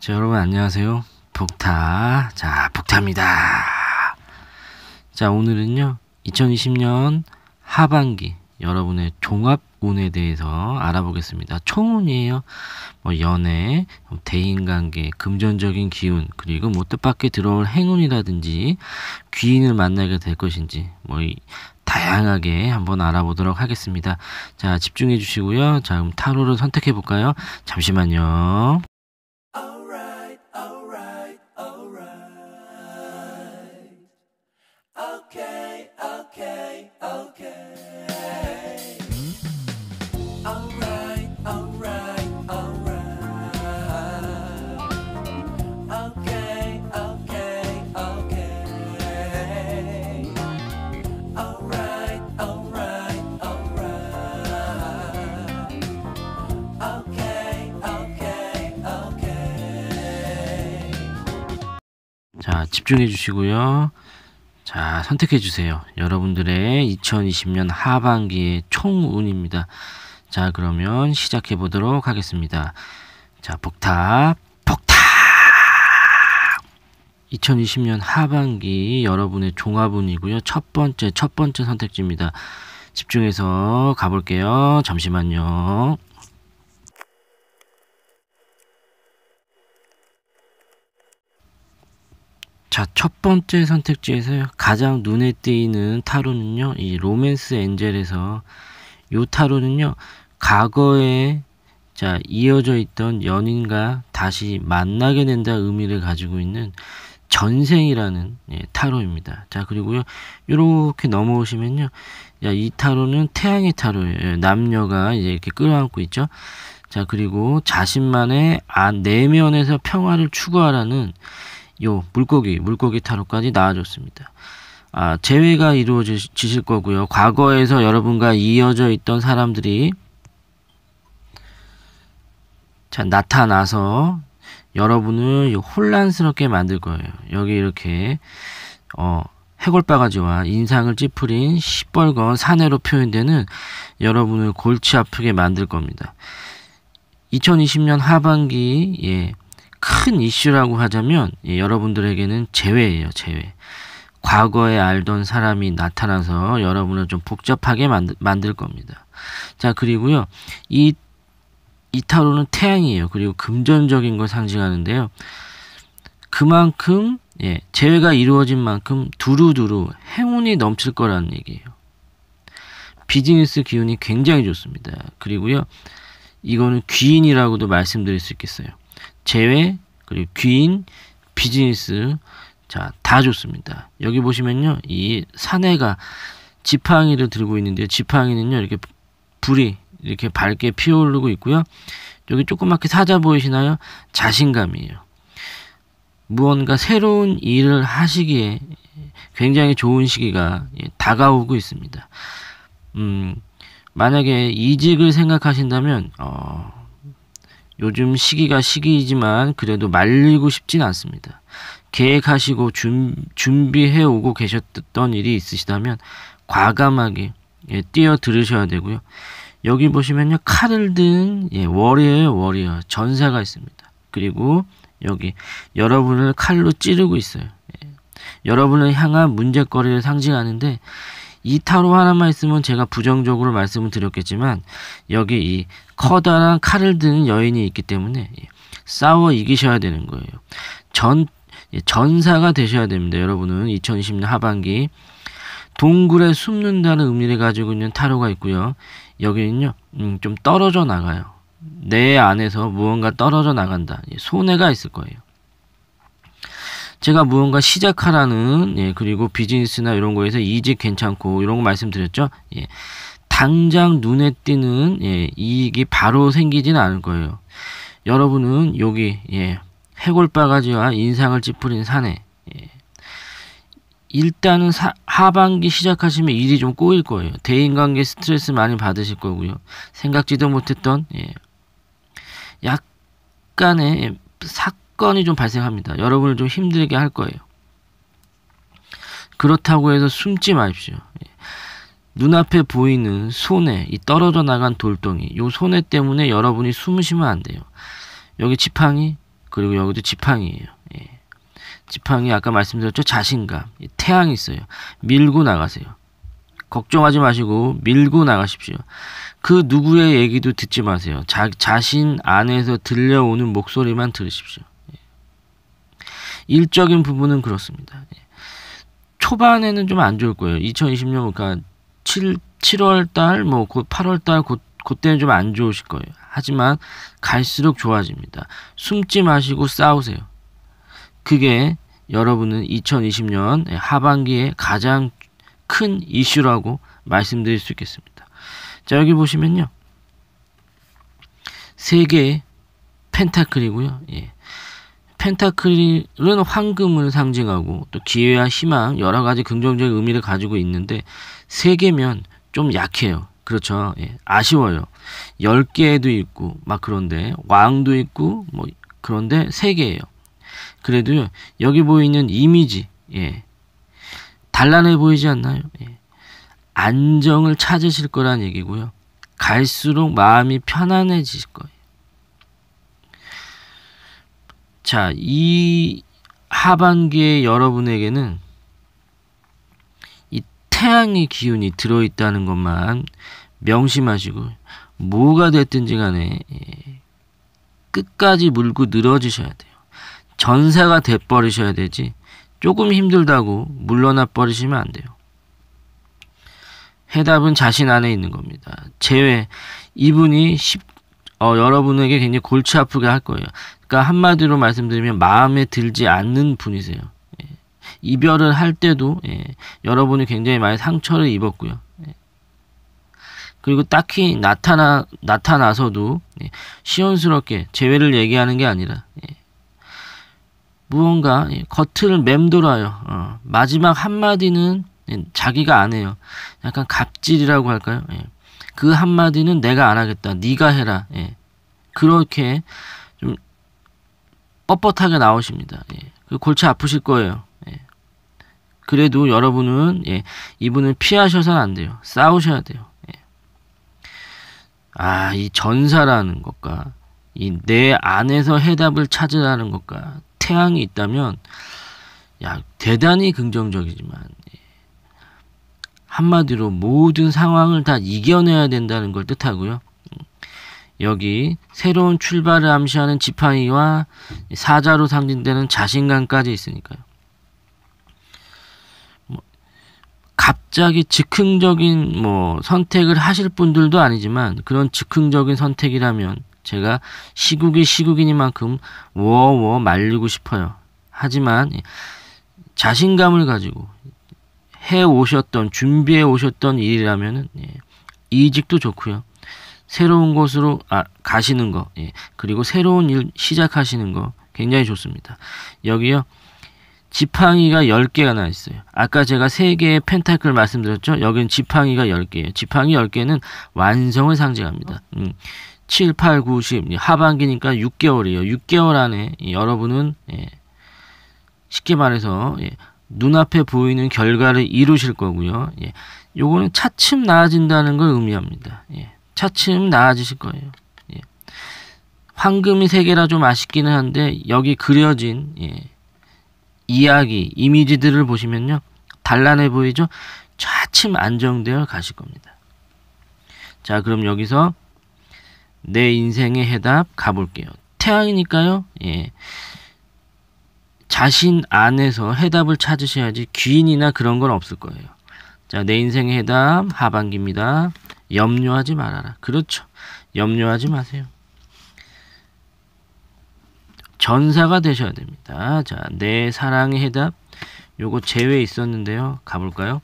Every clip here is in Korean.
자, 여러분 안녕하세요. 북타. 자, 북타입니다. 자, 오늘은요. 2020년 하반기 여러분의 종합운에 대해서 알아보겠습니다. 총운이에요. 뭐 연애, 대인관계, 금전적인 기운, 그리고 뭐 뜻밖에 들어올 행운이라든지 귀인을 만나게 될 것인지 뭐 이, 다양하게 한번 알아보도록 하겠습니다. 자, 집중해 주시고요. 자, 그럼 타로를 선택해 볼까요? 잠시만요. 자, 집중해 주시고요. 자, 선택해 주세요. 여러분들의 2020년 하반기의 총운입니다. 자, 그러면 시작해 보도록 하겠습니다. 자, 복탑, 복탑! 2020년 하반기 여러분의 종합운이고요. 첫 번째, 첫 번째 선택지입니다. 집중해서 가볼게요. 잠시만요. 자, 첫 번째 선택지에서 가장 눈에 띄는 타로는요, 이 로맨스 엔젤에서 요 타로는요, 과거에 자, 이어져 있던 연인과 다시 만나게 된다 의미를 가지고 있는 전생이라는 예, 타로입니다. 자, 그리고요, 이렇게 넘어오시면요, 야, 이 타로는 태양의 타로예요. 남녀가 이제 이렇게 끌어안고 있죠. 자, 그리고 자신만의 아, 내면에서 평화를 추구하라는 요 물고기 물고기 타로까지 나와줬습니다. 아, 재회가 이루어지실 거고요. 과거에서 여러분과 이어져 있던 사람들이 자, 나타나서 여러분을 혼란스럽게 만들 거예요. 여기 이렇게 어, 해골바가지와 인상을 찌푸린 시뻘건 사내로 표현되는 여러분을 골치 아프게 만들 겁니다. 2020년 하반기 예, 큰 이슈라고 하자면 예, 여러분들에게는 재회예요, 재회. 과거에 알던 사람이 나타나서 여러분을 좀 복잡하게 만들, 만들 겁니다. 자, 그리고요. 이 이타로는 태양이에요. 그리고 금전적인 걸 상징하는데요. 그만큼 예, 재회가 이루어진 만큼 두루두루 행운이 넘칠 거라는 얘기예요. 비즈니스 기운이 굉장히 좋습니다. 그리고요. 이거는 귀인이라고도 말씀드릴 수 있겠어요. 재회, 그리고 귀인, 비즈니스 자, 다 좋습니다. 여기 보시면요. 이 사내가 지팡이를 들고 있는데 지팡이는요. 이렇게 불이 이렇게 밝게 피어오르고 있고요. 여기 조그맣게 사자 보이시나요? 자신감이에요. 무언가 새로운 일을 하시기에 굉장히 좋은 시기가 예, 다가오고 있습니다. 음, 만약에 이직을 생각하신다면 어, 요즘 시기가 시기이지만 그래도 말리고 싶진 않습니다. 계획하시고 준, 준비해오고 계셨던 일이 있으시다면 과감하게 예, 뛰어 들으셔야 되고요. 여기 보시면요. 칼을 든 예, 워리어예 워리어. 전사가 있습니다. 그리고 여기 여러분을 칼로 찌르고 있어요. 예. 여러분을 향한 문제거리를 상징하는데 이 타로 하나만 있으면 제가 부정적으로 말씀을 드렸겠지만 여기 이 커다란 칼을 드는 여인이 있기 때문에 예, 싸워 이기셔야 되는 거예요. 전 예, 전사가 되셔야 됩니다. 여러분은 2020년 하반기 동굴에 숨는다는 의미를 가지고 있는 타로가 있고요. 여기는요, 음, 좀 떨어져 나가요. 내 안에서 무언가 떨어져 나간다. 예, 손해가 있을 거예요. 제가 무언가 시작하라는 예, 그리고 비즈니스나 이런 거에서 이직 괜찮고 이런 거 말씀드렸죠. 예. 당장 눈에 띄는 예, 이익이 바로 생기지는 않을 거예요. 여러분은 여기 예, 해골 바가지와 인상을 찌푸린 산에 예, 일단은 사, 하반기 시작하시면 일이 좀 꼬일 거예요. 대인관계 스트레스 많이 받으실 거고요. 생각지도 못했던 예, 약간의 사, 예, 사건이 좀 발생합니다. 여러분을 좀 힘들게 할 거예요. 그렇다고 해서 숨지 마십시오. 예. 눈앞에 보이는 손에 이 떨어져 나간 돌덩이, 요 손에 때문에 여러분이 숨으시면 안 돼요. 여기 지팡이, 그리고 여기도 지팡이에요. 예. 지팡이 아까 말씀드렸죠? 자신감, 태양이 있어요. 밀고 나가세요. 걱정하지 마시고 밀고 나가십시오. 그 누구의 얘기도 듣지 마세요. 자, 자신 안에서 들려오는 목소리만 들으십시오. 일적인 부분은 그렇습니다. 예. 초반에는 좀 안 좋을 거예요. 2020년 그러니까 7 7월 달, 뭐, 곧 8월 달, 곧, 그때는 좀 안 좋으실 거예요. 하지만 갈수록 좋아집니다. 숨지 마시고 싸우세요. 그게 여러분은 2020년 예, 하반기에 가장 큰 이슈라고 말씀드릴 수 있겠습니다. 자, 여기 보시면요. 세개의 펜타클이고요. 예. 펜타클은 황금을 상징하고 또 기회와 희망 여러 가지 긍정적인 의미를 가지고 있는데 세 개면 좀 약해요. 그렇죠. 예, 아쉬워요. 열 개도 있고 막 그런데 왕도 있고 뭐 그런데 세 개예요. 그래도 여기 보이는 이미지 예. 단란해 보이지 않나요? 예. 안정을 찾으실 거란 얘기고요. 갈수록 마음이 편안해질 거예요. 자, 이 하반기에 여러분에게는 이 태양의 기운이 들어있다는 것만 명심하시고 뭐가 됐든지 간에 예, 끝까지 물고 늘어지셔야 돼요. 전세가 돼버리셔야 되지 조금 힘들다고 물러나 버리시면 안 돼요. 해답은 자신 안에 있는 겁니다. 제외 이분이 어, 여러분에게 굉장히 골치 아프게 할 거예요. 그러니까 한마디로 말씀드리면 마음에 들지 않는 분이세요. 예. 이별을 할 때도 예. 여러분이 굉장히 많이 상처를 입었고요. 예. 그리고 딱히 나타나 나타나서도 예, 시원스럽게 재회를 얘기하는 게 아니라 예. 무언가 예, 겉을 맴돌아요. 어. 마지막 한마디는 자기가 안 해요. 약간 갑질이라고 할까요? 그 한마디는 내가 안 하겠다. 네가 해라. 예. 그렇게 좀 뻣뻣하게 나오십니다. 예. 그 골치 아프실 거예요. 예. 그래도 여러분은 예. 이분은 피하셔서는 안 돼요. 싸우셔야 돼요. 예. 아, 이 전사라는 것과 이 내 안에서 해답을 찾으라는 것과 태양이 있다면 야, 대단히 긍정적이지만 한마디로 모든 상황을 다 이겨내야 된다는 걸 뜻하고요. 여기 새로운 출발을 암시하는 지팡이와 사자로 상징되는 자신감까지 있으니까요. 뭐, 갑자기 즉흥적인 뭐 선택을 하실 분들도 아니지만 그런 즉흥적인 선택이라면 제가 시국이 시국이니만큼 워워 말리고 싶어요. 하지만 자신감을 가지고 해 오셨던 준비해 오셨던 일이라면은 예, 이직도 좋고요. 새로운 곳으로 아, 가시는 거 예, 그리고 새로운 일 시작하시는 거 굉장히 좋습니다. 여기요. 지팡이가 10개가 나 있어요. 아까 제가 3개의 펜타클 말씀드렸죠? 여기는 지팡이가 10개예요. 지팡이 10개는 완성을 상징합니다. 음, 7, 8, 9, 10 하반기니까 6개월이에요. 6개월 안에 예, 여러분은 예, 쉽게 말해서 예, 눈앞에 보이는 결과를 이루실 거고요. 예. 요거는 차츰 나아진다는 걸 의미합니다. 예. 차츰 나아지실 거예요. 예. 황금이 세 개라 좀 아쉽기는 한데 여기 그려진 예. 이야기, 이미지들을 보시면요. 단란해 보이죠? 차츰 안정되어 가실 겁니다. 자, 그럼 여기서 내 인생의 해답 가볼게요. 태양이니까요. 예. 자신 안에서 해답을 찾으셔야지 귀인이나 그런 건 없을 거예요. 자, 내 인생의 해답 하반기입니다. 염려하지 말아라. 그렇죠. 염려하지 마세요. 전사가 되셔야 됩니다. 자, 내 사랑의 해답. 요거 제외 있었는데요. 가볼까요?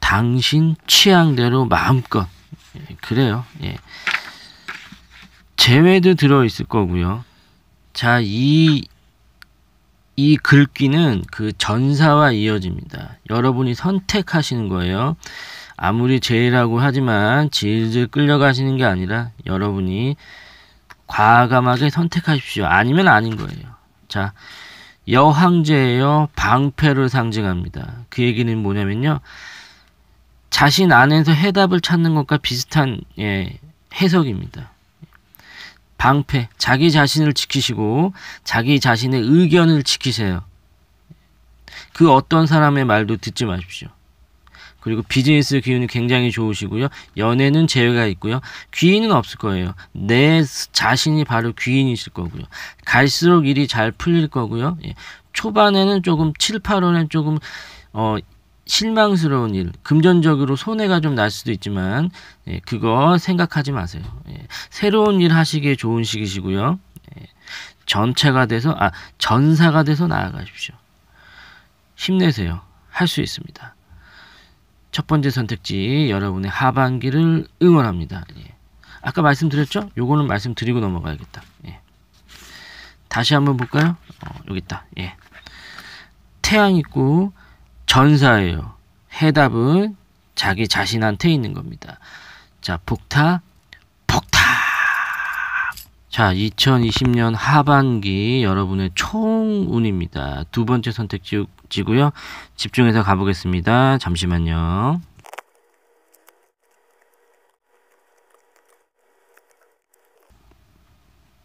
당신 취향대로 마음껏. 예, 그래요. 예. 제외도 들어있을 거고요. 자, 이, 이 글귀는 그 전사와 이어집니다. 여러분이 선택하시는 거예요. 아무리 제라고 하지만 질질 끌려가시는 게 아니라 여러분이 과감하게 선택하십시오. 아니면 아닌 거예요. 자, 여황제예요. 방패를 상징합니다. 그 얘기는 뭐냐면요. 자신 안에서 해답을 찾는 것과 비슷한 예, 해석입니다. 방패, 자기 자신을 지키시고 자기 자신의 의견을 지키세요. 그 어떤 사람의 말도 듣지 마십시오. 그리고 비즈니스 기운이 굉장히 좋으시고요. 연애는 제외가 있고요. 귀인은 없을 거예요. 내 자신이 바로 귀인이실 거고요. 갈수록 일이 잘 풀릴 거고요. 예. 초반에는 조금 7, 8월에 조금 어, 실망스러운 일, 금전적으로 손해가 좀 날 수도 있지만 예, 그거 생각하지 마세요. 예, 새로운 일 하시기에 좋은 시기시고요. 예, 전체가 돼서 아 전사가 돼서 나아가십시오. 힘내세요. 할 수 있습니다. 첫 번째 선택지 여러분의 하반기를 응원합니다. 예. 아까 말씀드렸죠? 요거는 말씀드리고 넘어가야겠다. 예. 다시 한번 볼까요? 어, 여기 있다. 예. 태양 있고 전사예요. 해답은 자기 자신한테 있는 겁니다. 자, 폭타, 폭타. 자, 2020년 하반기 여러분의 총운입니다. 두 번째 선택지고요. 집중해서 가보겠습니다. 잠시만요.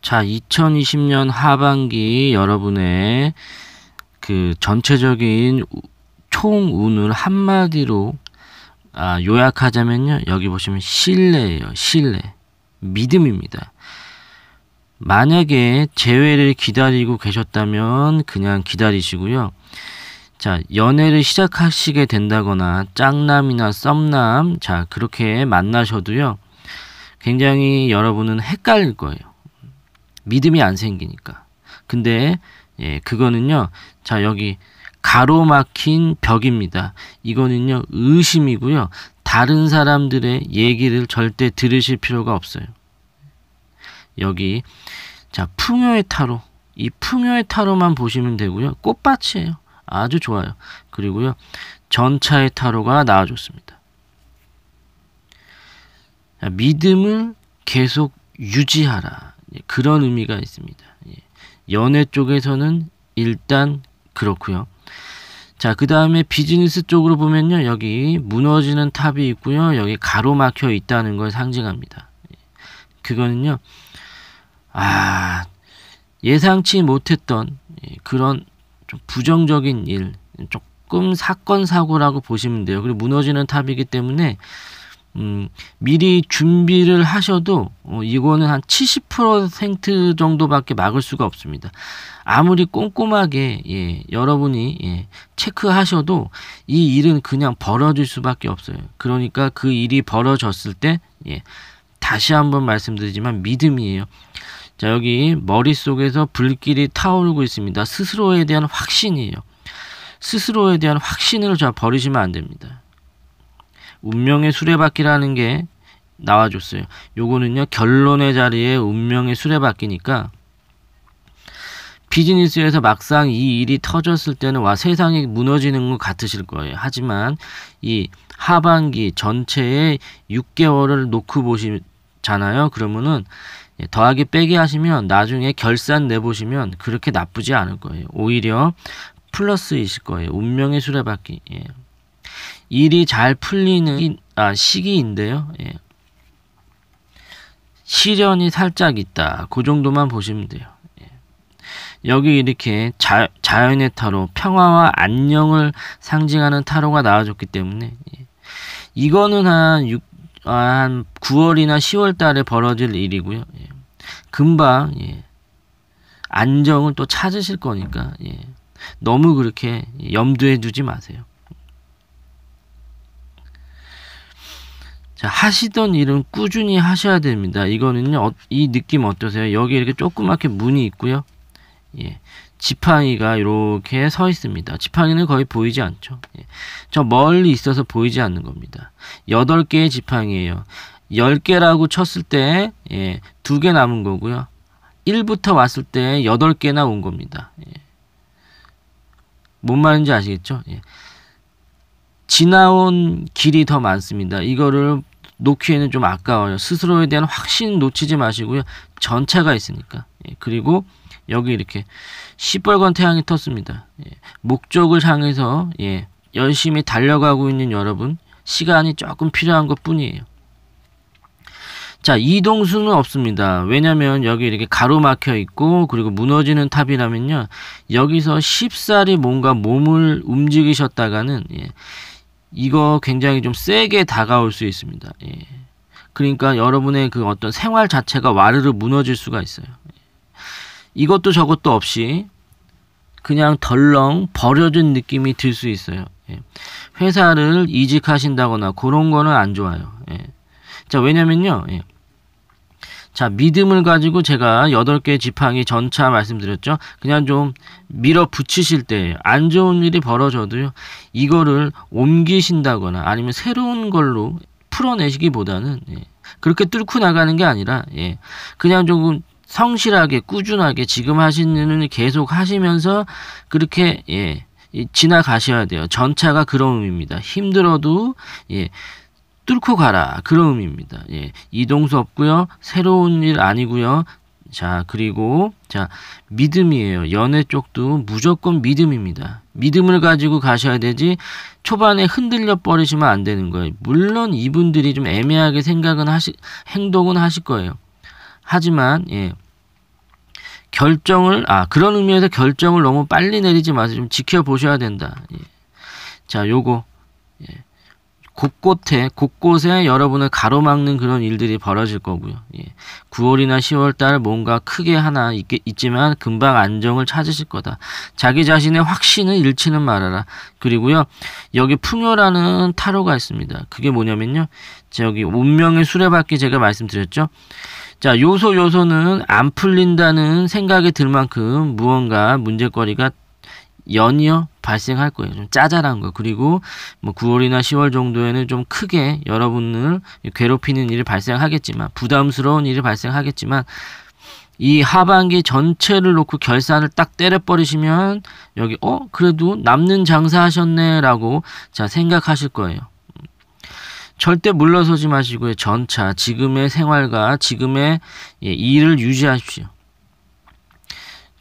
자, 2020년 하반기 여러분의 그 전체적인 총운을 한마디로 아, 요약하자면요. 여기 보시면 신뢰예요. 신뢰. 믿음입니다. 만약에 재회를 기다리고 계셨다면 그냥 기다리시고요. 자, 연애를 시작하시게 된다거나 짝남이나 썸남, 자, 그렇게 만나셔도요. 굉장히 여러분은 헷갈릴 거예요. 믿음이 안 생기니까. 근데, 예, 그거는요. 자, 여기 가로막힌 벽입니다. 이거는요, 의심이고요. 다른 사람들의 얘기를 절대 들으실 필요가 없어요. 여기, 자, 풍요의 타로. 이 풍요의 타로만 보시면 되고요. 꽃밭이에요. 아주 좋아요. 그리고요, 전차의 타로가 나와줬습니다. 자, 믿음을 계속 유지하라. 예, 그런 의미가 있습니다. 예. 연애 쪽에서는 일단 그렇고요. 자, 그 다음에 비즈니스 쪽으로 보면요. 여기 무너지는 탑이 있고요. 여기 가로막혀 있다는 걸 상징합니다. 그거는요. 아, 예상치 못했던 예, 그런 좀 부정적인 일, 조금 사건 사고라고 보시면 돼요. 그리고 무너지는 탑이기 때문에 음, 미리 준비를 하셔도 어, 이거는 한 70% 정도밖에 막을 수가 없습니다. 아무리 꼼꼼하게 예, 여러분이 예, 체크하셔도 이 일은 그냥 벌어질 수밖에 없어요. 그러니까 그 일이 벌어졌을 때 예, 다시 한번 말씀드리지만 믿음이에요. 자 여기 머릿속에서 불길이 타오르고 있습니다. 스스로에 대한 확신이에요. 스스로에 대한 확신을 자 버리시면 안 됩니다. 운명의 수레바퀴라는 게 나와줬어요. 요거는요 결론의 자리에 운명의 수레바퀴니까 비즈니스에서 막상 이 일이 터졌을 때는 와 세상이 무너지는 것 같으실 거예요. 하지만 이 하반기 전체의 6개월을 놓고 보시잖아요. 그러면은 예, 더하기 빼기 하시면 나중에 결산 내보시면 그렇게 나쁘지 않을 거예요. 오히려 플러스이실 거예요. 운명의 수레바퀴. 예. 일이 잘 풀리는 아, 시기인데요. 예. 시련이 살짝 있다. 그 정도만 보시면 돼요. 여기 이렇게 자, 자연의 타로, 평화와 안녕을 상징하는 타로가 나와줬기 때문에 예. 이거는 한, 6, 아, 한 9월이나 10월 달에 벌어질 일이고요. 예. 금방 예. 안정을 또 찾으실 거니까 너무 그렇게 염두에 두지 마세요. 자, 하시던 일은 꾸준히 하셔야 됩니다. 이거는요, 어, 이 느낌 어떠세요? 여기 이렇게 조그맣게 문이 있고요. 예. 지팡이가 이렇게 서 있습니다. 지팡이는 거의 보이지 않죠. 예. 저 멀리 있어서 보이지 않는 겁니다. 여덟 개의 지팡이에요. 열개라고 쳤을 때 예, 2개 남은 거고요. 1부터 왔을 때 여덟 개나온 겁니다. 예. 뭔 말인지 아시겠죠? 예. 지나온 길이 더 많습니다. 이거를 놓기에는 좀 아까워요. 스스로에 대한 확신 놓치지 마시고요. 전차가 있으니까. 예. 그리고 여기 이렇게 시뻘건 태양이 떴습니다. 예, 목적을 향해서 예, 열심히 달려가고 있는 여러분 시간이 조금 필요한 것 뿐이에요. 자 이동수는 없습니다. 왜냐면 여기 이렇게 가로막혀 있고 그리고 무너지는 탑이라면요 여기서 쉽사리 뭔가 몸을 움직이셨다가는 예, 이거 굉장히 좀 세게 다가올 수 있습니다. 예. 그러니까 여러분의 그 어떤 생활 자체가 와르르 무너질 수가 있어요. 이것도 저것도 없이 그냥 덜렁 버려진 느낌이 들 수 있어요. 예. 회사를 이직하신다거나 그런 거는 안 좋아요. 예. 자, 왜냐면요. 예. 자, 믿음을 가지고 제가 8개 지팡이 전차 말씀드렸죠. 그냥 좀 밀어붙이실 때 안 좋은 일이 벌어져도요. 이거를 옮기신다거나 아니면 새로운 걸로 풀어내시기보다는 예. 그렇게 뚫고 나가는 게 아니라 예. 그냥 조금 성실하게 꾸준하게 지금 하시는 일 계속 하시면서 그렇게 예 지나가셔야 돼요. 전차가 그런 의미입니다. 힘들어도 예 뚫고 가라 그런 의미입니다. 예 이동수 없고요. 새로운 일 아니고요. 자 그리고 자 믿음이에요. 연애 쪽도 무조건 믿음입니다. 믿음을 가지고 가셔야 되지 초반에 흔들려 버리시면 안 되는 거예요. 물론 이분들이 좀 애매하게 생각은 하시 행동은 하실 거예요. 하지만 예 결정을 아 그런 의미에서 결정을 너무 빨리 내리지 마세요. 좀 지켜보셔야 된다. 예. 자, 요거 예. 곳곳에 곳곳에 여러분을 가로막는 그런 일들이 벌어질 거고요. 예. 9월이나 10월 달 뭔가 크게 하나 있, 있지만 금방 안정을 찾으실 거다. 자기 자신의 확신을 잃지는 말아라. 그리고요. 여기 풍요라는 타로가 있습니다. 그게 뭐냐면요. 저기 운명의 수레바퀴 제가 말씀드렸죠. 자, 요소 요소는 안 풀린다는 생각이 들 만큼 무언가 문제거리가 연이어 발생할 거예요. 좀 짜잘한 거. 그리고 뭐 9월이나 10월 정도에는 좀 크게 여러분을 괴롭히는 일이 발생하겠지만 부담스러운 일이 발생하겠지만 이 하반기 전체를 놓고 결산을 딱 때려버리시면 여기 어 그래도 남는 장사하셨네라고 자 생각하실 거예요. 절대 물러서지 마시고요. 전차, 지금의 생활과 지금의 예, 일을 유지하십시오.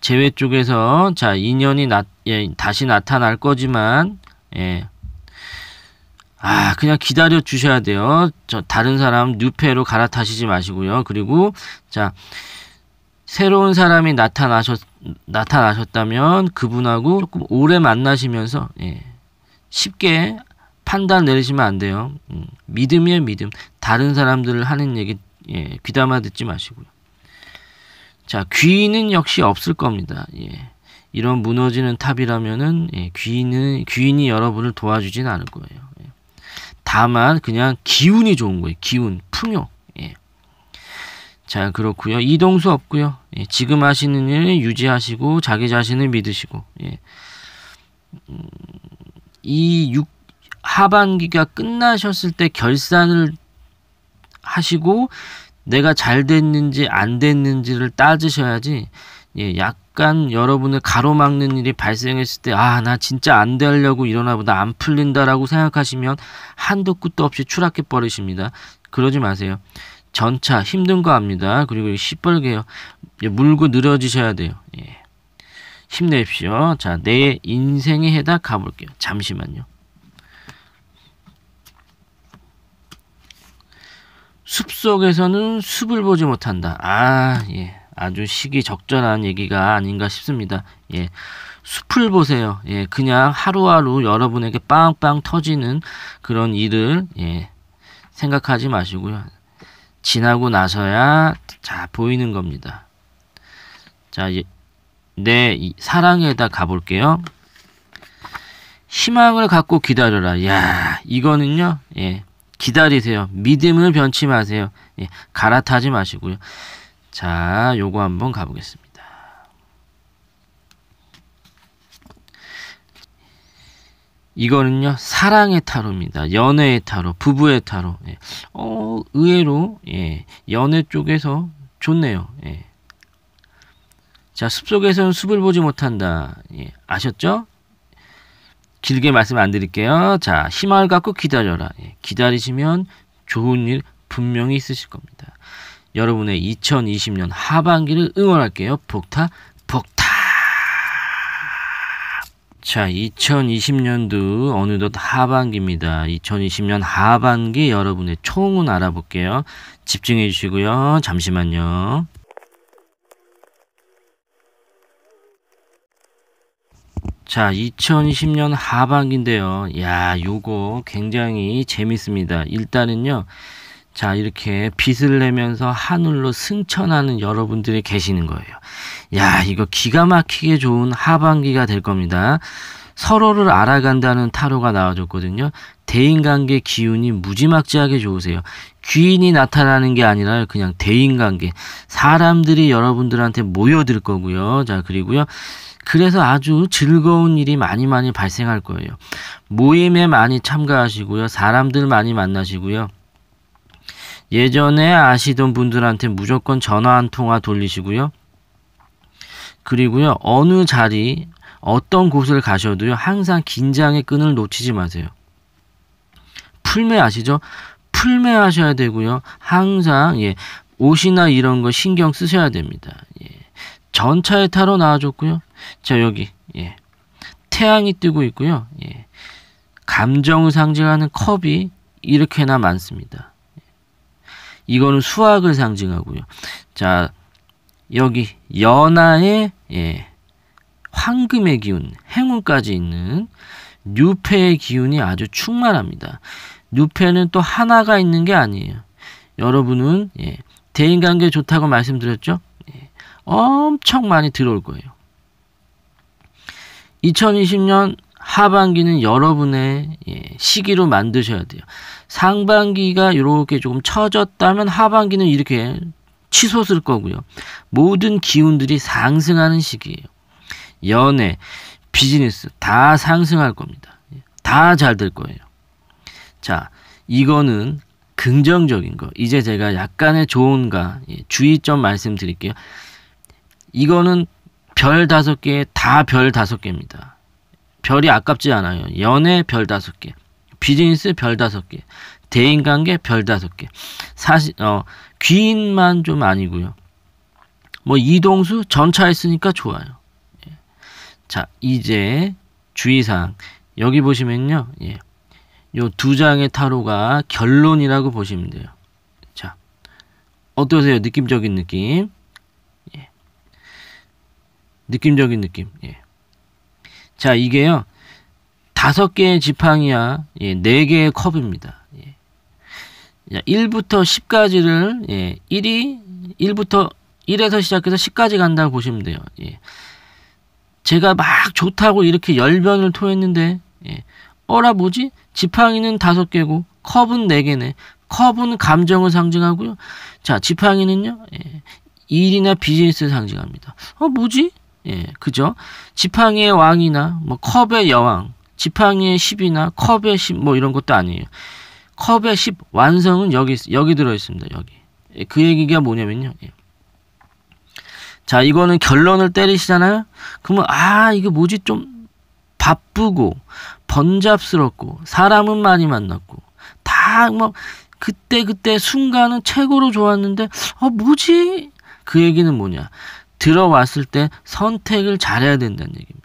제외 쪽에서 자 인연이 나, 예, 다시 나타날 거지만 예. 아 그냥 기다려 주셔야 돼요. 저 다른 사람 뉴페로 갈아타시지 마시고요. 그리고 자 새로운 사람이 나타나셨 나타나셨다면 그분하고 조금 오래 만나시면서 예, 쉽게 판단 내리시면 안 돼요. 음, 믿음이에요, 믿음. 다른 사람들 하는 얘기 예, 귀담아 듣지 마시고요. 자, 귀는 역시 없을 겁니다. 예. 이런 무너지는 탑이라면은 예, 귀는 귀인이 여러분을 도와주진 않을 거예요. 예. 다만 그냥 기운이 좋은 거예요. 기운, 풍요. 예. 자, 그렇고요. 이동수 없고요. 예, 지금 하시는 일 유지하시고 자기 자신을 믿으시고 예. 음, 이6 하반기가 끝나셨을 때 결산을 하시고 내가 잘 됐는지 안 됐는지를 따지셔야지 예, 약간 여러분을 가로막는 일이 발생했을 때 아 나 진짜 안 되려고 일어나 보다 안 풀린다라고 생각하시면 한도 끝도 없이 추락해 버리십니다. 그러지 마세요. 전차 힘든 거합니다 그리고 시뻘게요 예, 물고 늘어지셔야 돼요. 예. 힘내십시오. 자, 내인생에 해답 가볼게요. 잠시만요. 숲속에서는 숲을 보지 못한다. 아, 예. 아주 시기적절한 얘기가 아닌가 싶습니다. 예. 숲을 보세요. 예. 그냥 하루하루 여러분에게 빵빵 터지는 그런 일을 예. 생각하지 마시고요. 지나고 나서야 자, 보이는 겁니다. 자, 예. 내 네, 사랑에다 가볼게요. 희망을 갖고 기다려라. 야, 이거는요. 예. 기다리세요. 믿음을 변치 마세요. 예, 갈아타지 마시고요. 자, 요거 한번 가보겠습니다. 이거는요, 사랑의 타로입니다. 연애의 타로, 부부의 타로. 예. 어, 의외로, 예, 연애 쪽에서 좋네요. 예. 자, 숲속에서는 숲을 보지 못한다. 예, 아셨죠? 길게 말씀 안 드릴게요. 자, 희망을 갖고 기다려라. 예, 기다리시면 좋은 일 분명히 있으실 겁니다. 여러분의 2020년 하반기를 응원할게요. 복타, 복타! 자, 2020년도 어느덧 하반기입니다. 2020년 하반기 여러분의 총은 알아볼게요. 집중해 주시고요. 잠시만요. 자, 2010년 하반기인데요. 야, 요거 굉장히 재밌습니다. 일단은요. 자, 이렇게 빛을 내면서 하늘로 승천하는 여러분들이 계시는 거예요. 야, 이거 기가 막히게 좋은 하반기가 될 겁니다. 서로를 알아간다는 타로가 나와줬거든요. 대인관계 기운이 무지막지하게 좋으세요. 귀인이 나타나는 게 아니라 그냥 대인관계. 사람들이 여러분들한테 모여들 거고요. 자, 그리고요. 그래서 아주 즐거운 일이 많이 많이 발생할 거예요. 모임에 많이 참가하시고요. 사람들 많이 만나시고요. 예전에 아시던 분들한테 무조건 전화 한 통화 돌리시고요. 그리고요. 어느 자리, 어떤 곳을 가셔도요. 항상 긴장의 끈을 놓치지 마세요. 풀매 아시죠? 풀매 하셔야 되고요. 항상 예, 옷이나 이런 거 신경 쓰셔야 됩니다. 예. 전차에 타러 나와줬고요. 자, 여기. 예. 태양이 뜨고 있고요. 예. 감정을 상징하는 컵이 이렇게나 많습니다. 예. 이거는 수학을 상징하고요. 자, 여기 연하의 예, 황금의 기운, 행운까지 있는 뉴페의 기운이 아주 충만합니다. 뉴페는 또 하나가 있는 게 아니에요. 여러분은 예, 대인관계 좋다고 말씀드렸죠? 예, 엄청 많이 들어올 거예요. 2020년 하반기는 여러분의 예, 시기로 만드셔야 돼요. 상반기가 이렇게 조금 처졌다면 하반기는 이렇게 치솟을 거고요. 모든 기운들이 상승하는 시기예요. 연애, 비즈니스 다 상승할 겁니다. 예, 다잘 될 거예요. 자, 이거는 긍정적인 거. 이제 제가 약간의 조언과 예, 주의점 말씀드릴게요. 이거는 별 다섯 개 다 별 다섯 개입니다. 별이 아깝지 않아요. 연애 별 다섯 개, 비즈니스 별 다섯 개, 대인관계 별 다섯 개. 사실 어 귀인만 좀 아니고요. 뭐 이동수 전차있으니까 좋아요. 예. 자 이제 주의사항 여기 보시면요. 예. 요 두 장의 타로가 결론이라고 보시면 돼요. 자 어떠세요? 느낌적인 느낌. 느낌적인 느낌. 예. 자, 이게요. 다섯 개의 지팡이와 예, 네 개의 컵입니다. 예. 자, 1부터 10까지를, 예, 1이, 1부터 1에서 시작해서 10까지 간다고 보시면 돼요. 예. 제가 막 좋다고 이렇게 열변을 토했는데, 예. 어라, 뭐지? 지팡이는 다섯 개고, 컵은 네 개네. 컵은 감정을 상징하고요. 자, 지팡이는요, 예. 일이나 비즈니스를 상징합니다. 어, 뭐지? 예, 그죠? 지팡이의 왕이나 뭐 컵의 여왕, 지팡이의 10이나 컵의 10 뭐 이런 것도 아니에요. 컵의 10 완성은 여기 여기 들어 있습니다. 여기. 예, 그 얘기가 뭐냐면요. 예. 자, 이거는 결론을 때리시잖아요. 그러면 아, 이게 뭐지 좀 바쁘고 번잡스럽고 사람은 많이 만났고 다 뭐 그때 그때 순간은 최고로 좋았는데 어 뭐지? 그 얘기는 뭐냐? 들어왔을 때 선택을 잘해야 된다는 얘기입니다.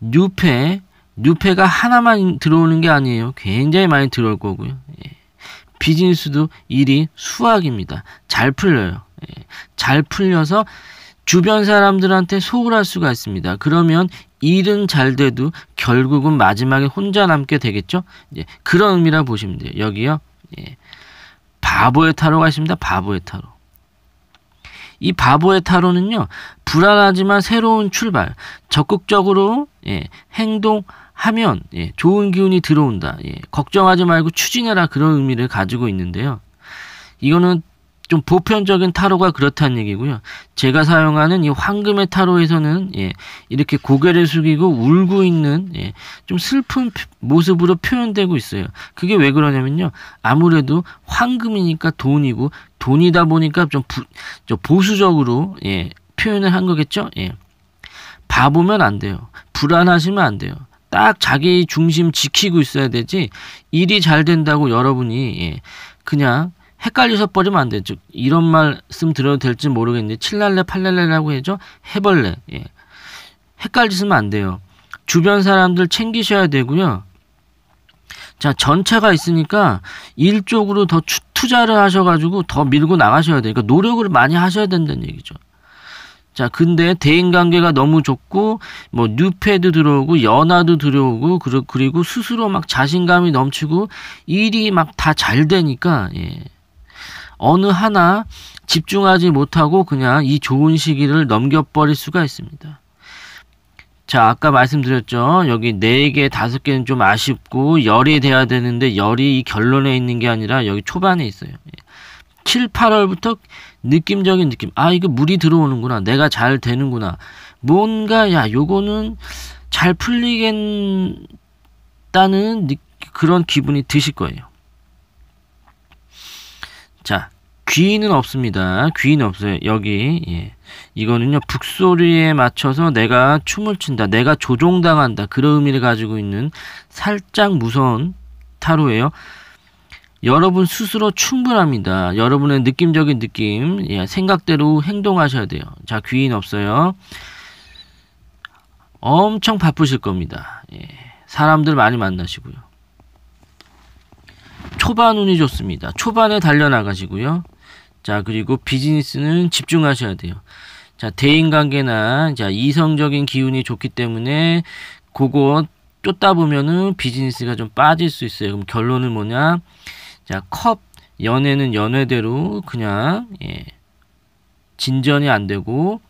뉴페, 뉴페가 하나만 들어오는 게 아니에요. 굉장히 많이 들어올 거고요. 예. 비즈니스도 일이 수학입니다. 잘 풀려요. 예. 잘 풀려서 주변 사람들한테 속을 할 수가 있습니다. 그러면 일은 잘 돼도 결국은 마지막에 혼자 남게 되겠죠? 예. 그런 의미라 보시면 돼요. 여기요. 예. 바보의 타로 가십니다. 바보의 타로. 이 바보의 타로는요, 불안하지만 새로운 출발, 적극적으로 예, 행동하면 예, 좋은 기운이 들어온다. 예, 걱정하지 말고 추진해라 그런 의미를 가지고 있는데요. 이거는 좀 보편적인 타로가 그렇다는 얘기고요. 제가 사용하는 이 황금의 타로에서는 예, 이렇게 고개를 숙이고 울고 있는 예, 좀 슬픈 모습으로 표현되고 있어요. 그게 왜 그러냐면요. 아무래도 황금이니까 돈이고 돈이다 보니까 좀 부, 보수적으로 예, 표현을 한 거겠죠. 예. 봐보면안 돼요. 불안하시면 안 돼요. 딱 자기 중심 지키고 있어야 되지 일이 잘 된다고 여러분이 예, 그냥 헷갈리셔 버리면 안 돼요. 즉 이런 말씀 드려도 될지 모르겠는데 칠랄레 팔랄레라고 해죠 해벌레. 예. 헷갈리시면 안 돼요. 주변 사람들 챙기셔야 되고요. 자 전체가 있으니까 일 쪽으로 더 투자를 하셔가지고 더 밀고 나가셔야 되니까 그러니까 노력을 많이 하셔야 된다는 얘기죠. 자, 근데 대인 관계가 너무 좋고 뭐 뉴페도 들어오고 연하도 들어오고 그리고 스스로 막 자신감이 넘치고 일이 막 다 잘 되니까 예. 어느 하나 집중하지 못하고 그냥 이 좋은 시기를 넘겨버릴 수가 있습니다. 자, 아까 말씀드렸죠. 여기 네 개, 다섯 개는 좀 아쉽고, 열이 돼야 되는데, 열이 이 결론에 있는 게 아니라 여기 초반에 있어요. 7, 예. 8월부터 느낌적인 느낌. 아, 이거 물이 들어오는구나. 내가 잘 되는구나. 뭔가, 야, 요거는 잘 풀리겠다는 그런 기분이 드실 거예요. 자, 귀는 없습니다. 귀는 없어요. 여기 예. 이거는요 북소리에 맞춰서 내가 춤을 춘다, 내가 조종당한다 그런 의미를 가지고 있는 살짝 무서운 타로예요. 여러분 스스로 충분합니다. 여러분의 느낌적인 느낌, 예, 생각대로 행동하셔야 돼요. 자, 귀인 없어요. 엄청 바쁘실 겁니다. 예, 사람들 많이 만나시고요. 초반 운이 좋습니다. 초반에 달려나가시고요. 자, 그리고 비즈니스는 집중하셔야 돼요. 자, 대인 관계나 자, 이성적인 기운이 좋기 때문에 그거 쫓다 보면은 비즈니스가 좀 빠질 수 있어요. 그럼 결론은 뭐냐? 자, 컵 연애는 연애대로 그냥 예. 진전이 안 되고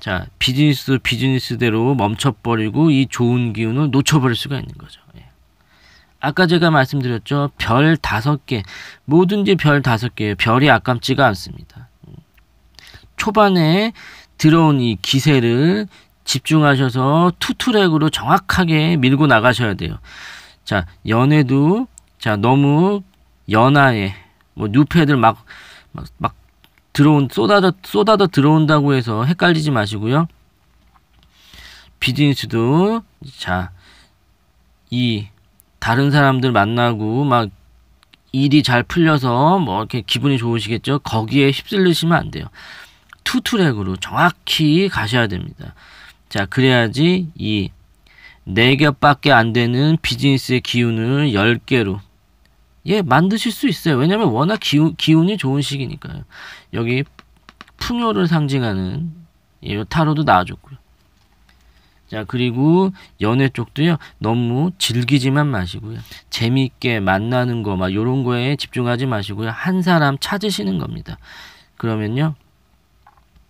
자, 비즈니스 비즈니스대로 멈춰버리고 이 좋은 기운을 놓쳐버릴 수가 있는 거죠. 예. 아까 제가 말씀드렸죠. 별 다섯 개. 뭐든지 별 다섯 개예요. 별이 아깝지가 않습니다. 초반에 들어온 이 기세를 집중하셔서 투트랙으로 정확하게 밀고 나가셔야 돼요. 자, 연애도 자, 너무 연하에 뭐 뉴패들 막, 막, 막 들어온 쏟아져 쏟아져 들어온다고 해서 헷갈리지 마시고요. 비즈니스도 자, 이 다른 사람들 만나고 막 일이 잘 풀려서 뭐 이렇게 기분이 좋으시겠죠. 거기에 휩쓸리시면 안 돼요. 투 트랙으로 정확히 가셔야 됩니다. 자, 그래야지 이 네 겹밖에 안 되는 비즈니스의 기운을 열개로 예, 만드실 수 있어요. 왜냐면 워낙 기운, 기운이 좋은 시기니까요. 여기 풍요를 상징하는 예, 타로도 나와줬고요. 자, 그리고 연애 쪽도요, 너무 즐기지만 마시고요. 재미있게 만나는 거, 막, 요런 거에 집중하지 마시고요. 한 사람 찾으시는 겁니다. 그러면요,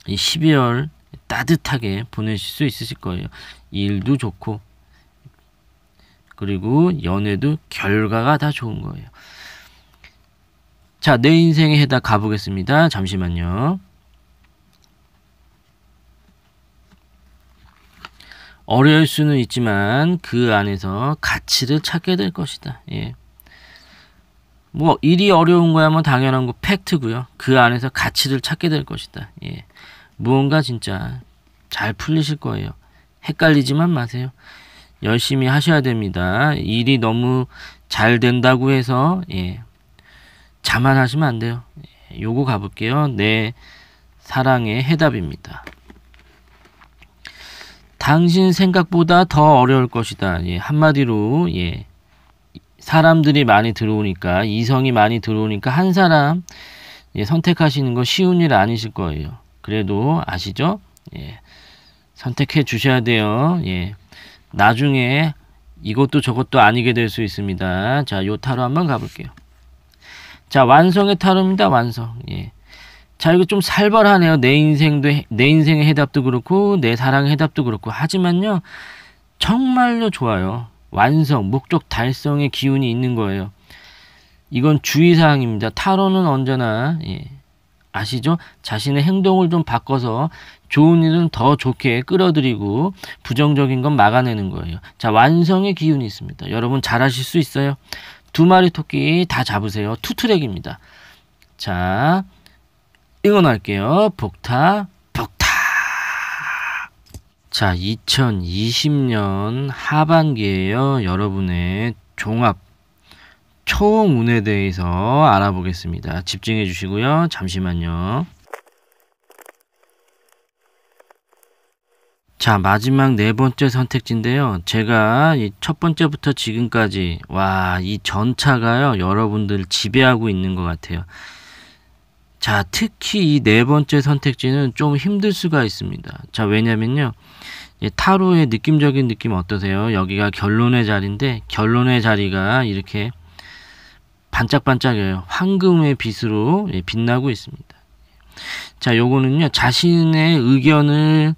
이 12월 따뜻하게 보내실 수 있으실 거예요. 일도 좋고, 그리고 연애도 결과가 다 좋은 거예요. 자, 내 인생에 해다 가보겠습니다. 잠시만요. 어려울 수는 있지만 그 안에서 가치를 찾게 될 것이다. 예. 뭐 일이 어려운 거야뭐 당연한 거 팩트고요. 그 안에서 가치를 찾게 될 것이다. 예. 무언가 진짜 잘 풀리실 거예요. 헷갈리지만 마세요. 열심히 하셔야 됩니다. 일이 너무 잘 된다고 해서 예. 자만하시면 안 돼요. 예. 요거 가볼게요. 내 사랑의 해답입니다. 당신 생각보다 더 어려울 것이다. 예, 한마디로 예, 사람들이 많이 들어오니까 이성이 많이 들어오니까 한 사람 예, 선택하시는 거 쉬운 일 아니실 거예요. 그래도 아시죠? 예, 선택해 주셔야 돼요. 예, 나중에 이것도 저것도 아니게 될 수 있습니다. 자, 요 타로 한번 가볼게요. 자, 완성의 타로입니다. 완성. 예. 자 이거 좀 살벌하네요. 내 인생도 내 인생의 해답도 그렇고 내 사랑의 해답도 그렇고 하지만요 정말로 좋아요. 완성, 목적 달성의 기운이 있는 거예요. 이건 주의사항입니다. 타로는 언제나 예, 아시죠? 자신의 행동을 좀 바꿔서 좋은 일은 더 좋게 끌어들이고 부정적인 건 막아내는 거예요. 자 완성의 기운이 있습니다. 여러분 잘하실 수 있어요. 두 마리 토끼 다 잡으세요. 투트랙입니다. 자. 이건 할게요. 북타, 북타. 자, 2020년 하반기에요. 여러분의 종합 초운에 대해서 알아보겠습니다. 집중해 주시고요. 잠시만요. 자 마지막 네 번째 선택지인데요 제가 이 첫 번째부터 지금까지 와 이 전차가요 여러분들 지배하고 있는 것 같아요 자, 특히 이 네 번째 선택지는 좀 힘들 수가 있습니다. 자, 왜냐면요. 타로의 느낌적인 느낌 어떠세요? 여기가 결론의 자리인데 결론의 자리가 이렇게 반짝반짝여요. 황금의 빛으로 예, 빛나고 있습니다. 자, 요거는요. 자신의 의견을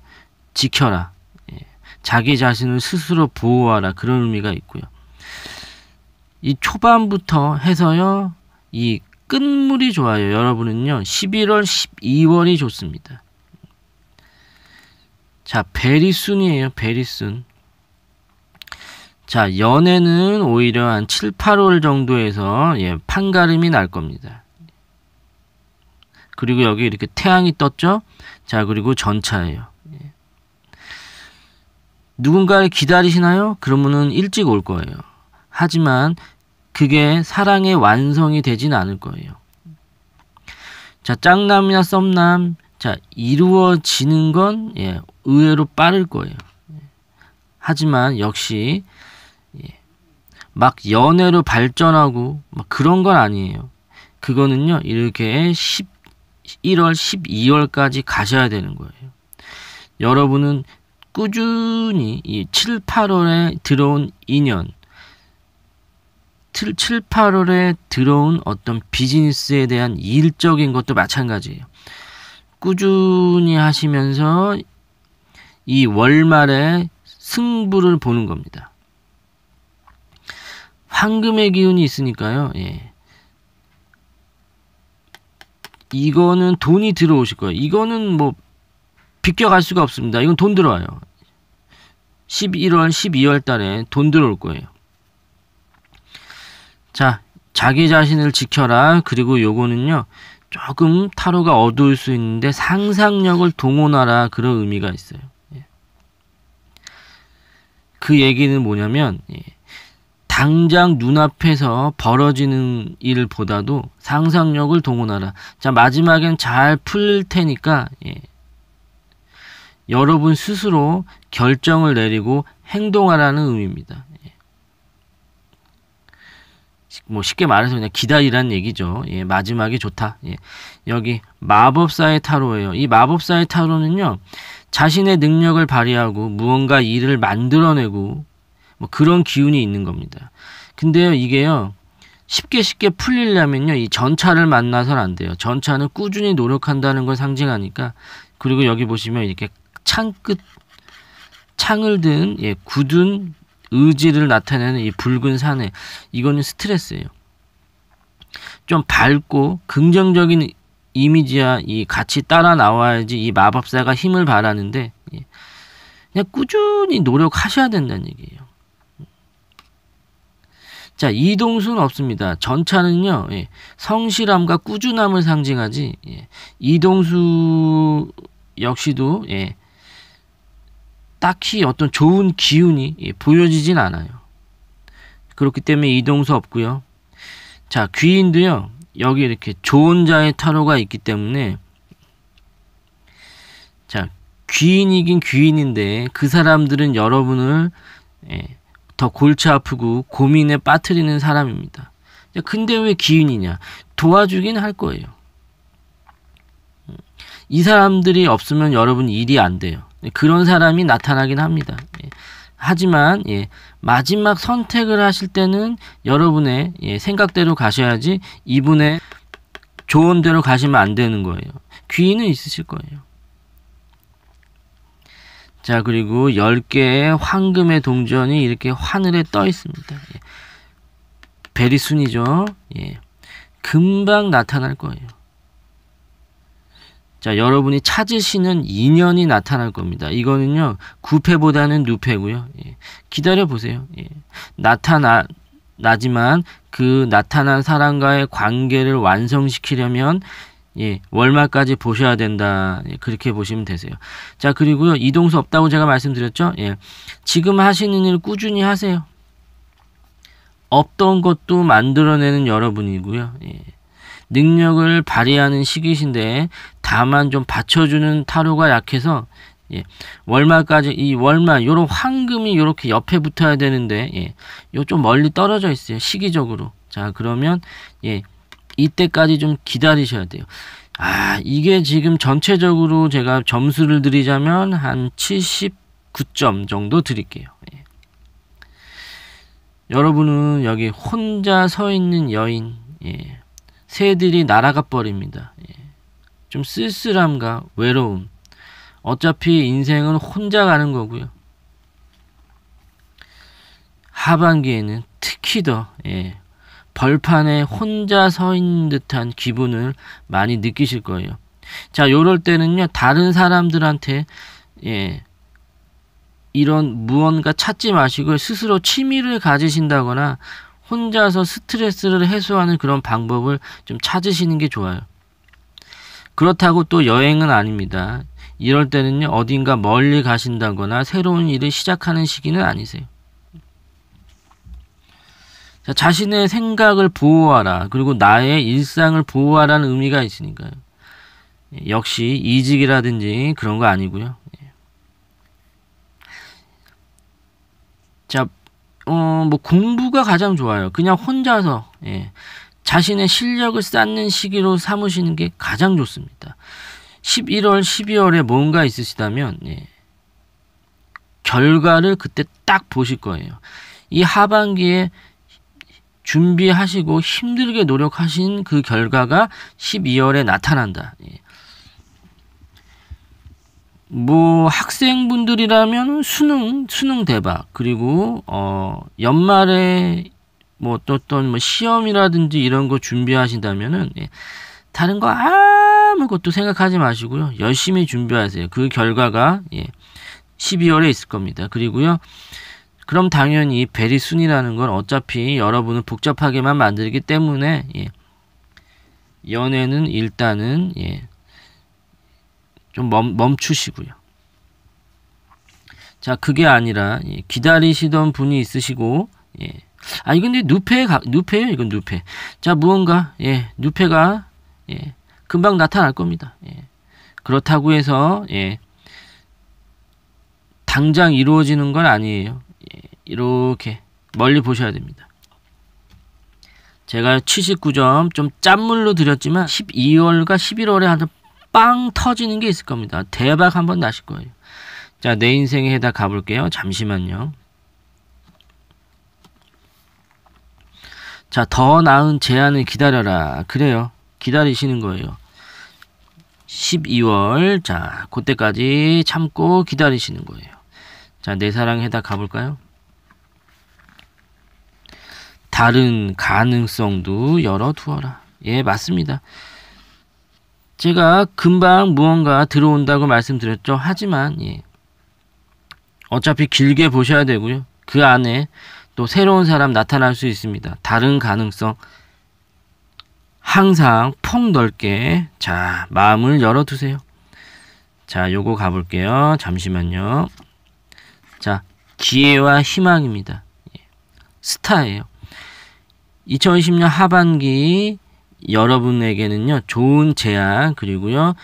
지켜라. 예, 자기 자신을 스스로 보호하라. 그런 의미가 있고요. 이 초반부터 해서요. 이 끝물이 좋아요. 여러분은요. 11월, 12월이 좋습니다. 자, 베리순이에요. 베리순. 자, 연애는 오히려 한 7, 8월 정도에서 예, 판가름이 날 겁니다. 그리고 여기 이렇게 태양이 떴죠? 자, 그리고 전차예요. 예. 누군가를 기다리시나요? 그러면은 일찍 올 거예요. 하지만 그게 사랑의 완성이 되진 않을 거예요. 자, 짝남이나 썸남, 자, 이루어지는 건, 예, 의외로 빠를 거예요. 하지만 역시, 예, 막 연애로 발전하고, 막 그런 건 아니에요. 그거는요, 이렇게 11월, 12월까지 가셔야 되는 거예요. 여러분은 꾸준히 이 7, 8월에 들어온 인연, 7, 8월에 들어온 어떤 비즈니스에 대한 일적인 것도 마찬가지예요. 꾸준히 하시면서 이 월말에 승부를 보는 겁니다. 황금의 기운이 있으니까요. 예. 이거는 돈이 들어오실 거예요. 이거는 뭐 비껴갈 수가 없습니다. 이건 돈 들어와요. 11월, 12월 달에 돈 들어올 거예요. 자, 자기 자신을 지켜라. 그리고 요거는요. 조금 타로가 어두울 수 있는데 상상력을 동원하라 그런 의미가 있어요. 예. 그 얘기는 뭐냐면 예. 당장 눈앞에서 벌어지는 일보다도 상상력을 동원하라. 자 마지막엔 잘 풀릴 테니까 예. 여러분 스스로 결정을 내리고 행동하라는 의미입니다. 뭐 쉽게 말해서 그냥 기다리라는 얘기죠. 예, 마지막이 좋다. 예, 여기 마법사의 타로예요. 이 마법사의 타로는요, 자신의 능력을 발휘하고 무언가 일을 만들어내고 뭐 그런 기운이 있는 겁니다. 근데요, 이게요, 쉽게 쉽게 풀리려면요, 이 전차를 만나서는 안 돼요. 전차는 꾸준히 노력한다는 걸 상징하니까, 그리고 여기 보시면 이렇게 창 끝, 창을 든, 예, 굳은 의지를 나타내는 이 붉은 산에 이거는 스트레스예요. 좀 밝고 긍정적인 이미지와 이 같이 따라 나와야지 이 마법사가 힘을 바라는데 예, 그냥 꾸준히 노력하셔야 된다는 얘기예요. 자 이동수는 없습니다. 전차는요 예, 성실함과 꾸준함을 상징하지 예, 이동수 역시도 예, 딱히 어떤 좋은 기운이 예, 보여지진 않아요. 그렇기 때문에 이동수 없고요. 자, 귀인도요. 여기 이렇게 좋은자의 타로가 있기 때문에 자, 귀인이긴 귀인인데 그 사람들은 여러분을 예, 더 골치 아프고 고민에 빠뜨리는 사람입니다. 근데 왜 기운이냐? 도와주긴 할 거예요. 음, 이 사람들이 없으면 여러분 일이 안 돼요. 예, 그런 사람이 나타나긴 합니다. 예. 하지만 예, 마지막 선택을 하실 때는 여러분의 예, 생각대로 가셔야지 이분의 조언대로 가시면 안 되는 거예요. 귀는 있으실 거예요. 자 그리고 10개의 황금의 동전이 이렇게 하늘에 떠 있습니다. 예, 베리순이죠. 예. 금방 나타날 거예요. 자, 여러분이 찾으시는 인연이 나타날 겁니다. 이거는요, 구패보다는 누패고요. 예. 기다려 보세요. 예. 나타나, 나지만 그 나타난 사람과의 관계를 완성시키려면 예, 월말까지 보셔야 된다. 예, 그렇게 보시면 되세요. 자, 그리고요, 이동수 없다고 제가 말씀드렸죠? 예. 지금 하시는 일 꾸준히 하세요. 없던 것도 만들어내는 여러분이고요. 예. 능력을 발휘하는 시기신데 다만 좀 받쳐주는 타로가 약해서 예, 월말까지 이 월말 요런 황금이 요렇게 옆에 붙어야 되는데 예, 요 좀 멀리 떨어져 있어요 시기적으로 자 그러면 예 이때까지 좀 기다리셔야 돼요 아 이게 지금 전체적으로 제가 점수를 드리자면 한 79점 정도 드릴게요 예. 여러분은 여기 혼자 서 있는 여인 예. 새들이 날아가 버립니다. 예. 좀 쓸쓸함과 외로움. 어차피 인생은 혼자 가는 거고요. 하반기에는 특히 더 예, 벌판에 혼자 서 있는 듯한 기분을 많이 느끼실 거예요. 자, 요럴 때는요, 다른 사람들한테 예, 이런 무언가 찾지 마시고 스스로 취미를 가지신다거나 혼자서 스트레스를 해소하는 그런 방법을 좀 찾으시는 게 좋아요. 그렇다고 또 여행은 아닙니다. 이럴 때는요, 어딘가 멀리 가신다거나 새로운 일을 시작하는 시기는 아니세요. 자, 자신의 생각을 보호하라. 그리고 나의 일상을 보호하라는 의미가 있으니까요. 역시 이직이라든지 그런 거 아니고요. 예. 자, 어, 뭐 공부가 가장 좋아요. 그냥 혼자서 예, 자신의 실력을 쌓는 시기로 삼으시는 게 가장 좋습니다. 11월, 12월에 뭔가 있으시다면 예, 결과를 그때 딱 보실 거예요. 이 하반기에 준비하시고 힘들게 노력하신 그 결과가 12월에 나타난다. 예. 뭐 학생분들이라면 수능 수능 대박 그리고 어 연말에 뭐 어떤 뭐 시험이라든지 이런 거 준비하신다면은 예, 다른 거 아무것도 생각하지 마시고요 열심히 준비하세요 그 결과가 예, 12월에 있을 겁니다 그리고요 그럼 당연히 베리순이라는 건 어차피 여러분을 복잡하게만 만들기 때문에 예, 연애는 일단은 예, 좀 멈, 멈추시고요. 자, 그게 아니라 예, 기다리시던 분이 있으시고 예. 아니 근데 누페 누페예요. 이건 누페. 자, 무언가 예, 누페가 예, 금방 나타날 겁니다. 예. 그렇다고 해서 예. 당장 이루어지는 건 아니에요. 예, 이렇게 멀리 보셔야 됩니다. 제가 79점 좀 짠물로 드렸지만 12월과 11월에 한빵 터지는 게 있을 겁니다. 대박 한번 나실 거예요. 자, 내 인생에 해다 가볼게요. 잠시만요. 자, 더 나은 제안을 기다려라. 그래요. 기다리시는 거예요. 12월. 자, 그때까지 참고 기다리시는 거예요. 자, 내 사랑 해다 가볼까요? 다른 가능성도 열어두어라. 예, 맞습니다. 제가 금방 무언가 들어온다고 말씀드렸죠. 하지만 예. 어차피 길게 보셔야 되고요. 그 안에 또 새로운 사람 나타날 수 있습니다. 다른 가능성 항상 폭 넓게 자 마음을 열어두세요. 자 요거 가볼게요. 잠시만요. 자 기회와 희망입니다. 예. 스타예요. 2020년 하반기 여러분에게는요, 좋은 제안, 그리고요,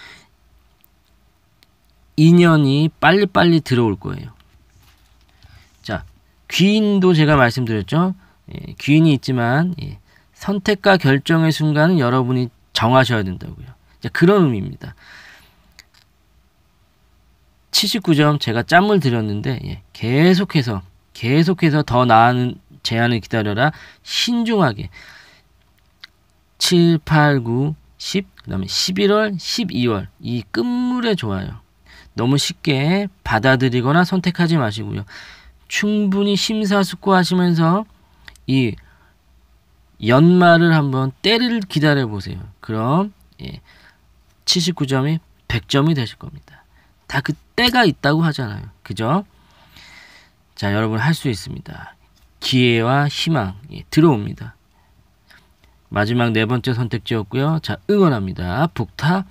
인연이 빨리빨리 들어올 거예요. 자, 귀인도 제가 말씀드렸죠. 예, 귀인이 있지만, 예, 선택과 결정의 순간은 여러분이 정하셔야 된다고요. 자, 그런 의미입니다. 79점 제가 짬을 드렸는데 예, 계속해서 계속해서 더 나은 제안을 기다려라 신중하게 7, 8, 9, 10, 그 다음에 11월, 12월 이 끝물에 좋아요. 너무 쉽게 받아들이거나 선택하지 마시고요. 충분히 심사숙고하시면서 이 연말을 한번 때를 기다려 보세요. 그럼 예, 79점이 100점이 되실 겁니다. 다 그때가 있다고 하잖아요. 그죠? 자, 여러분 할 수 있습니다. 기회와 희망 예, 들어옵니다. 마지막 네 번째 선택지였고요. 자, 응원합니다. 북타